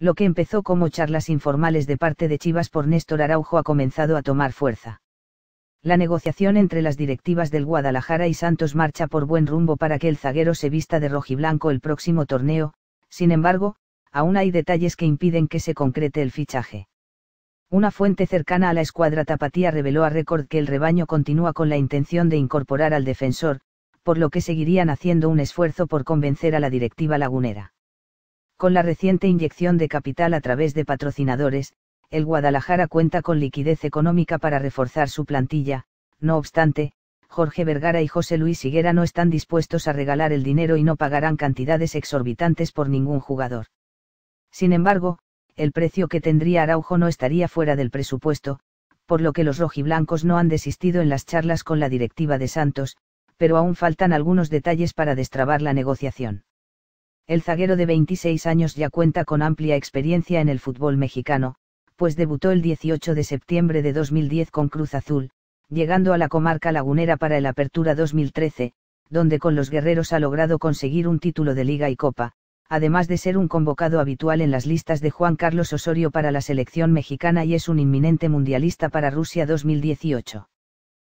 lo que empezó como charlas informales de parte de Chivas por Néstor Araujo ha comenzado a tomar fuerza. La negociación entre las directivas del Guadalajara y Santos marcha por buen rumbo para que el zaguero se vista de rojiblanco el próximo torneo, sin embargo, aún hay detalles que impiden que se concrete el fichaje. Una fuente cercana a la escuadra tapatía reveló a Record que el rebaño continúa con la intención de incorporar al defensor, por lo que seguirían haciendo un esfuerzo por convencer a la directiva lagunera. Con la reciente inyección de capital a través de patrocinadores, el Guadalajara cuenta con liquidez económica para reforzar su plantilla, no obstante, Jorge Vergara y José Luis Higuera no están dispuestos a regalar el dinero y no pagarán cantidades exorbitantes por ningún jugador. Sin embargo, el precio que tendría Araujo no estaría fuera del presupuesto, por lo que los rojiblancos no han desistido en las charlas con la directiva de Santos, pero aún faltan algunos detalles para destrabar la negociación. El zaguero de 26 años ya cuenta con amplia experiencia en el fútbol mexicano, pues debutó el 18 de septiembre de 2010 con Cruz Azul, llegando a la comarca lagunera para el Apertura 2013, donde con los guerreros ha logrado conseguir un título de liga y copa, además de ser un convocado habitual en las listas de Juan Carlos Osorio para la selección mexicana y es un inminente mundialista para Rusia 2018.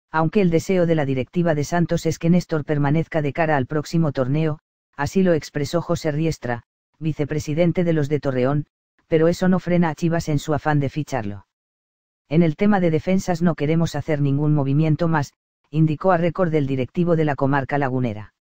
Aunque el deseo de la directiva de Santos es que Néstor permanezca de cara al próximo torneo, así lo expresó José Riestra, vicepresidente de los de Torreón, pero eso no frena a Chivas en su afán de ficharlo. En el tema de defensas no queremos hacer ningún movimiento más, indicó a récord del directivo de la comarca lagunera.